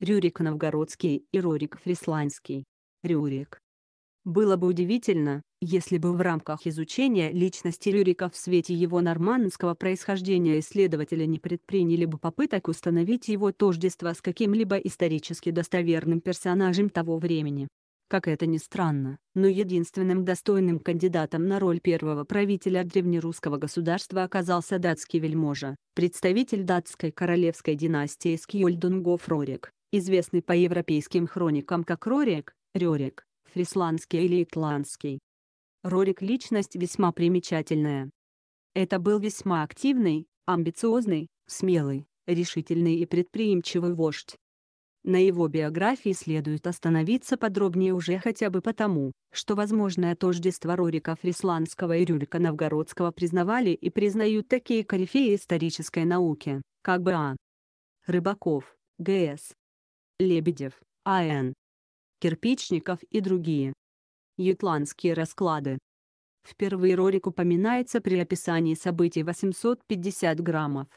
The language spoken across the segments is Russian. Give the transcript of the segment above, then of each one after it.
Рюрик Новгородский и Рорик Фрисландский. Рюрик. Было бы удивительно, если бы в рамках изучения личности Рюрика в свете его нормандского происхождения исследователи не предприняли бы попыток установить его тождество с каким-либо исторически достоверным персонажем того времени. Как это ни странно, но единственным достойным кандидатом на роль первого правителя древнерусского государства оказался датский вельможа, представитель датской королевской династии Скьольдунгов Рорик известный по европейским хроникам как Рорик, Рерик, фрисландский или итландский. Рорик – личность весьма примечательная. Это был весьма активный, амбициозный, смелый, решительный и предприимчивый вождь. На его биографии следует остановиться подробнее уже хотя бы потому, что возможное тождество Рорика Фрисландского и Рюрика Новгородского признавали и признают такие корифеи исторической науки, как Б.А. Рыбаков, Г.С., Лебедев, А.Н. Кирпичников и другие. Ютландские расклады. Впервые Рорик упоминается при описании событий 850 граммов.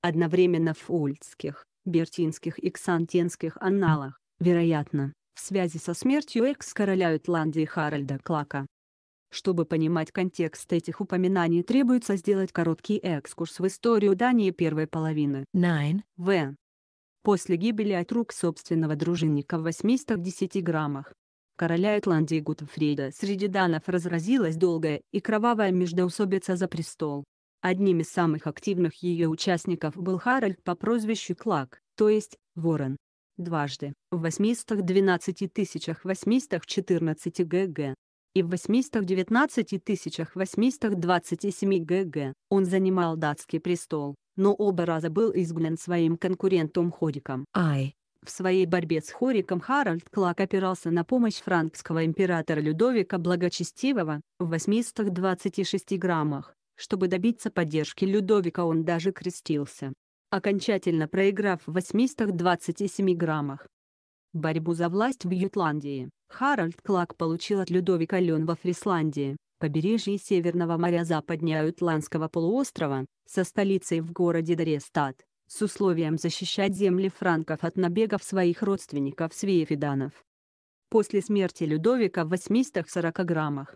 Одновременно в ульдских, бертинских и ксантенских анналах, вероятно, в связи со смертью экс-короля Ютландии Харальда Клака. Чтобы понимать контекст этих упоминаний требуется сделать короткий экскурс в историю Дании первой половины. 9. В после гибели от рук собственного дружинника в 810 граммах. Короля Итландии Гутфрида среди данов разразилась долгая и кровавая междоусобица за престол. Одним из самых активных ее участников был Харальд по прозвищу Клак, то есть, Ворон. Дважды, в 812 814 ГГ и в 819 827 ГГ, он занимал датский престол но оба раза был изгнан своим конкурентом Ходиком. Ай! В своей борьбе с Хориком Харальд Клак опирался на помощь франкского императора Людовика Благочестивого, в 826 граммах. Чтобы добиться поддержки Людовика он даже крестился, окончательно проиграв в 827 граммах. Борьбу за власть в Ютландии Харальд Клак получил от Людовика Лен во Фрисландии, побережье Северного моря западнее Ютландского полуострова, со столицей в городе Дорестат, с условием защищать земли франков от набегов своих родственников свеефиданов. После смерти Людовика в 840 граммах.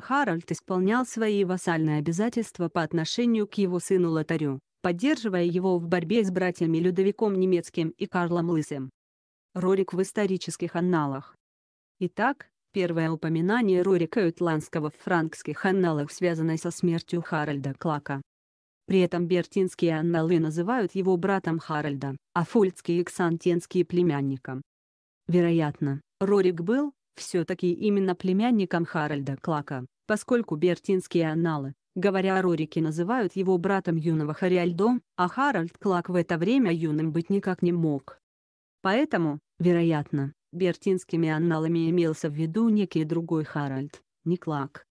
Харальд исполнял свои вассальные обязательства по отношению к его сыну Лотарю, поддерживая его в борьбе с братьями Людовиком Немецким и Карлом Лысым. Рорик в исторических анналах. Итак, Первое упоминание Рурика Ютландского в франкских анналах связано со смертью Харальда Клака. При этом бертинские анналы называют его братом Харальда, а фольдские и ксантенские – племянником. Вероятно, Рорик был, все-таки именно племянником Харальда Клака, поскольку бертинские анналы, говоря о Рорике называют его братом юного Хариальдо, а Харальд Клак в это время юным быть никак не мог. Поэтому, вероятно, Бертинскими анналами имелся в виду некий другой Харальд, не Клак.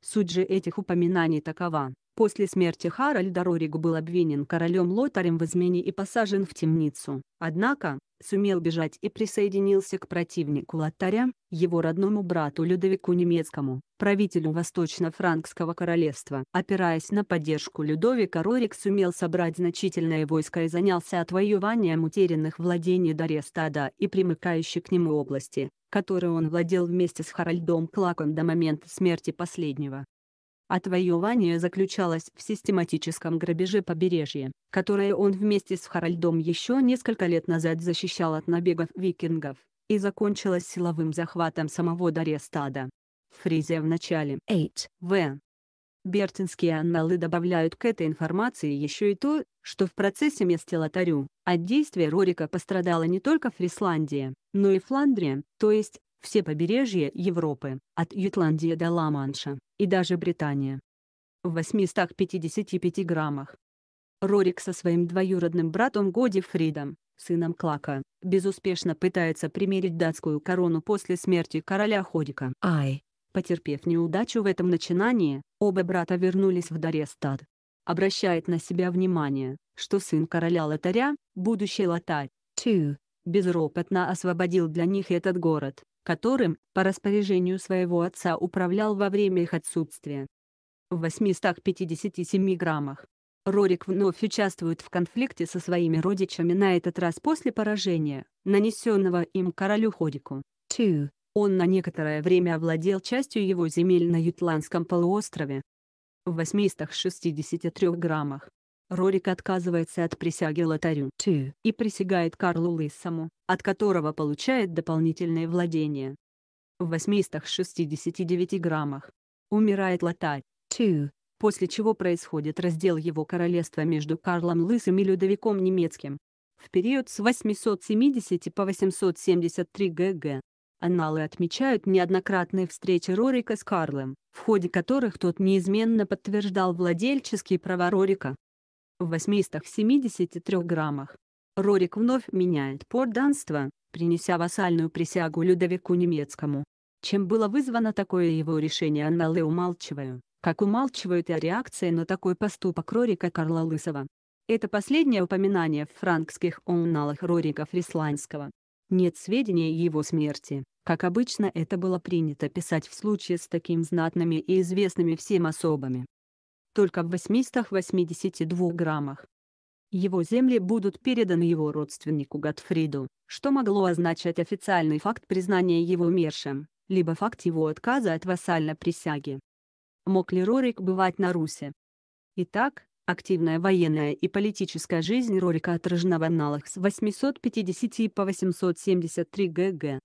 Суть же этих упоминаний такова, После смерти Харальда Рорик был обвинен королем Лотарем в измене и посажен в темницу, однако, сумел бежать и присоединился к противнику Лотаря, его родному брату Людовику Немецкому, правителю Восточно-Франкского королевства. Опираясь на поддержку Людовика Рорик сумел собрать значительное войско и занялся отвоеванием утерянных владений Дарестада и примыкающей к нему области, которые он владел вместе с Харальдом Клаком до момента смерти последнего. Отвоевание а заключалось в систематическом грабеже побережья, которое он вместе с Харальдом еще несколько лет назад защищал от набегов викингов, и закончилось силовым захватом самого Дарестада. Фризия в начале 8В. Бертинские анналы добавляют к этой информации еще и то, что в процессе мести Лотарю от действия Рорика пострадала не только Фрисландия, но и Фландрия, то есть все побережья Европы, от Ютландии до Ла-Манша, и даже Британия. В 855 граммах. Рорик со своим двоюродным братом Годифридом, сыном Клака, безуспешно пытается примерить датскую корону после смерти короля Ходика. Ай! Потерпев неудачу в этом начинании, оба брата вернулись в Дарестад. Обращает на себя внимание, что сын короля Лотаря, будущий Лотарь, Two, безропотно освободил для них этот город которым по распоряжению своего отца управлял во время их отсутствия. В 857 граммах. Рорик вновь участвует в конфликте со своими родичами на этот раз после поражения, нанесенного им королю Ходику. 2. Он на некоторое время овладел частью его земель на Ютландском полуострове. В 863 граммах. Рорик отказывается от присяги лотарю и присягает Карлу Лысому, от которого получает дополнительное владение. В 869 граммах. Умирает лотарь после чего происходит раздел его королевства между Карлом Лысым и Людовиком Немецким. В период с 870 по 873 г.г. аналы отмечают неоднократные встречи Рорика с Карлом, в ходе которых тот неизменно подтверждал владельческие права Рорика в 873 граммах. Рорик вновь меняет подданство, принеся вассальную присягу Людовику Немецкому. Чем было вызвано такое его решение анналы умалчиваю, как умалчивают и о реакции на такой поступок Рорика Карла Лысова. Это последнее упоминание в франкских умналах Рорика Фрисландского. Нет сведений о его смерти, как обычно это было принято писать в случае с таким знатными и известными всем особами только в 882 граммах. Его земли будут переданы его родственнику Готфриду, что могло означать официальный факт признания его умершим, либо факт его отказа от вассальной присяги. Мог ли Рорик бывать на Руси? Итак, активная военная и политическая жизнь Рорика отражена в аналах с 850 по 873 г.г.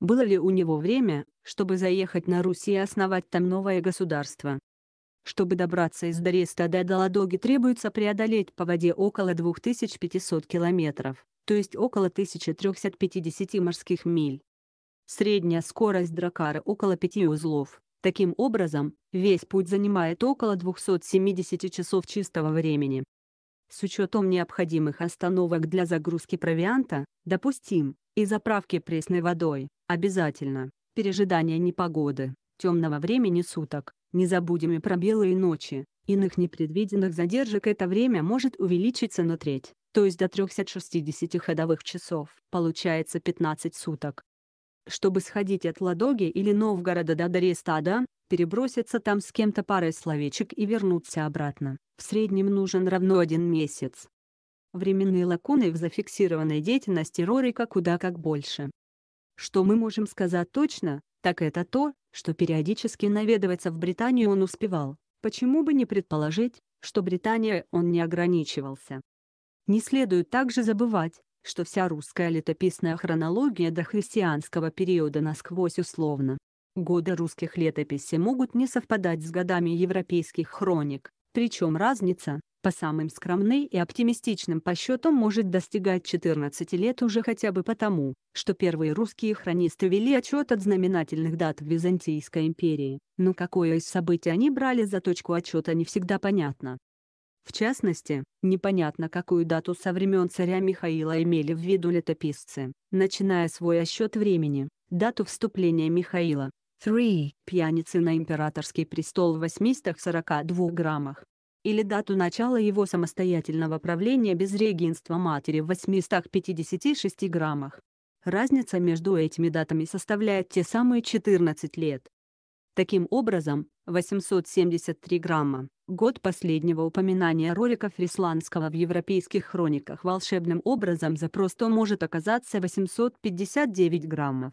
Было ли у него время, чтобы заехать на Русь и основать там новое государство, чтобы добраться из Дрестада до Даладоги, требуется преодолеть по воде около 2500 километров, то есть около 1350 морских миль. Средняя скорость Дракара около 5 узлов. Таким образом, весь путь занимает около 270 часов чистого времени. С учетом необходимых остановок для загрузки провианта, допустим, и заправки пресной водой, обязательно, пережидание непогоды, темного времени суток, не забудем и про белые ночи, иных непредвиденных задержек это время может увеличиться на треть, то есть до 360 ходовых часов, получается 15 суток. Чтобы сходить от Ладоги или Новгорода до Дорестада, переброситься там с кем-то парой словечек и вернуться обратно, в среднем нужен равно один месяц. Временные лакуны в зафиксированной деятельности Рорика куда как больше. Что мы можем сказать точно, так это то, что периодически наведываться в Британию он успевал, почему бы не предположить, что Британия он не ограничивался. Не следует также забывать, что вся русская летописная хронология до христианского периода насквозь условна. Годы русских летописей могут не совпадать с годами европейских хроник, причем разница, по самым скромным и оптимистичным посчетам может достигать 14 лет уже хотя бы потому, что первые русские хронисты вели отчет от знаменательных дат в Византийской империи, но какое из событий они брали за точку отчета не всегда понятно. В частности, непонятно какую дату со времен царя Михаила имели в виду летописцы, начиная свой отсчет времени, дату вступления Михаила, 3, пьяницы на императорский престол в 842 граммах, или дату начала его самостоятельного правления без регенства матери в 856 граммах. Разница между этими датами составляет те самые 14 лет. Таким образом, 873 грамма, год последнего упоминания роликов Фрисландского в европейских хрониках волшебным образом запросто может оказаться 859 граммов.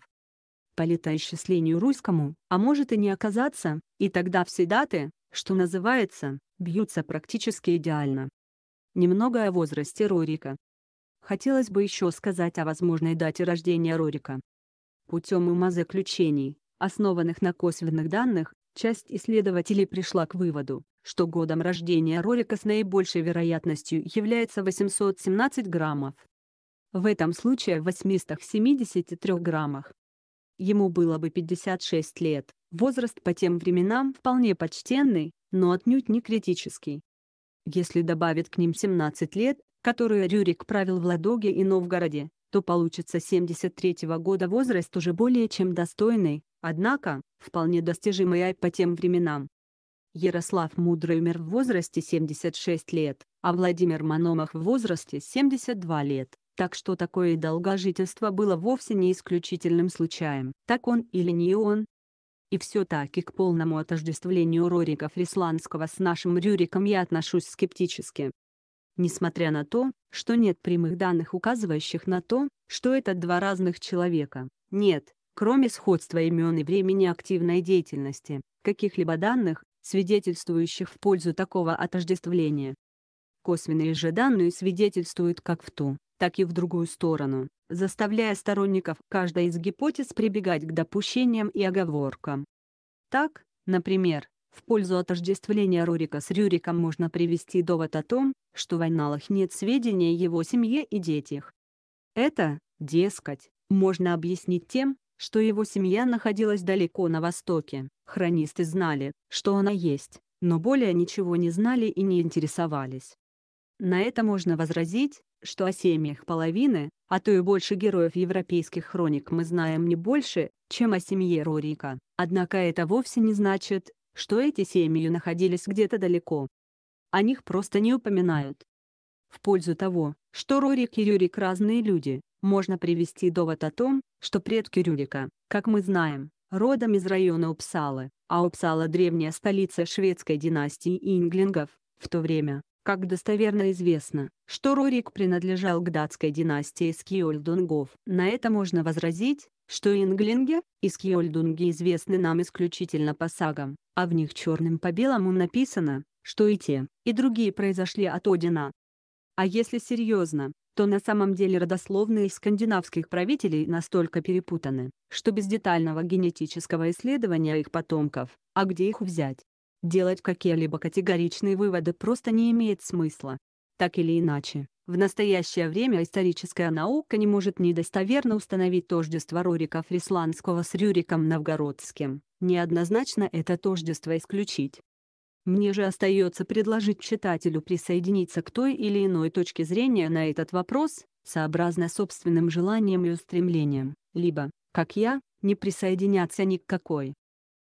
По летоисчислению русскому, а может и не оказаться, и тогда все даты, что называется, бьются практически идеально. Немного о возрасте Рорика. Хотелось бы еще сказать о возможной дате рождения Рорика. Путем умозаключений, основанных на косвенных данных, часть исследователей пришла к выводу, что годом рождения Рорика с наибольшей вероятностью является 817 граммов. В этом случае в 873 граммах. Ему было бы 56 лет, возраст по тем временам вполне почтенный, но отнюдь не критический. Если добавят к ним 17 лет, которые Рюрик правил в Ладоге и Новгороде, то получится 73 -го года возраст уже более чем достойный, однако, вполне достижимый по тем временам. Ярослав Мудрый умер в возрасте 76 лет, а Владимир Мономах в возрасте 72 лет, так что такое долгожительство было вовсе не исключительным случаем. Так он или не он, и все-таки к полному отождествлению Рорика Фрисландского с нашим Рюриком я отношусь скептически. Несмотря на то, что нет прямых данных, указывающих на то, что это два разных человека, нет, кроме сходства имен и времени активной деятельности, каких-либо данных, свидетельствующих в пользу такого отождествления. Косвенные же данные свидетельствуют как в ту, так и в другую сторону, заставляя сторонников каждой из гипотез прибегать к допущениям и оговоркам. Так, например, в пользу отождествления Рурика с Рюриком можно привести довод о том, что в аналах нет сведений о его семье и детях. Это, дескать, можно объяснить тем, что его семья находилась далеко на востоке, хронисты знали, что она есть, но более ничего не знали и не интересовались. На это можно возразить, что о семьях половины, а то и больше героев европейских хроник мы знаем не больше, чем о семье Рорика, однако это вовсе не значит, что эти семьи находились где-то далеко. О них просто не упоминают. В пользу того, что Рорик и Юрик разные люди, можно привести довод о том, что предки Рюрика, как мы знаем, родом из района Упсалы, а Упсала – древняя столица шведской династии инглингов, в то время, как достоверно известно, что Рорик принадлежал к датской династии Скиольдунгов. На это можно возразить, что инглинги и скиольдунги известны нам исключительно по сагам, а в них черным по белому написано, что и те, и другие произошли от Одина. А если серьезно, то на самом деле родословные скандинавских правителей настолько перепутаны, что без детального генетического исследования их потомков, а где их взять, Делать какие-либо категоричные выводы просто не имеет смысла. Так или иначе, в настоящее время историческая наука не может недостоверно установить тождество Рорика Фрисландского с Рюриком Новгородским, неоднозначно это тождество исключить. Мне же остается предложить читателю присоединиться к той или иной точке зрения на этот вопрос, сообразно собственным желаниям и устремлениям, либо, как я, не присоединяться ни к какой.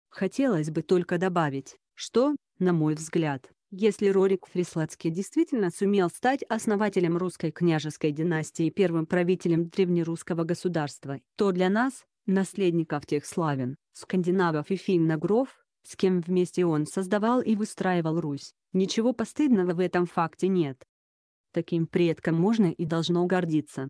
Хотелось бы только добавить, что, на мой взгляд, если Рорик Фрислацкий действительно сумел стать основателем русской княжеской династии и первым правителем древнерусского государства, то для нас, наследников тех славин, скандинавов и финногров, с кем вместе он создавал и выстраивал Русь, ничего постыдного в этом факте нет. Таким предком можно и должно гордиться.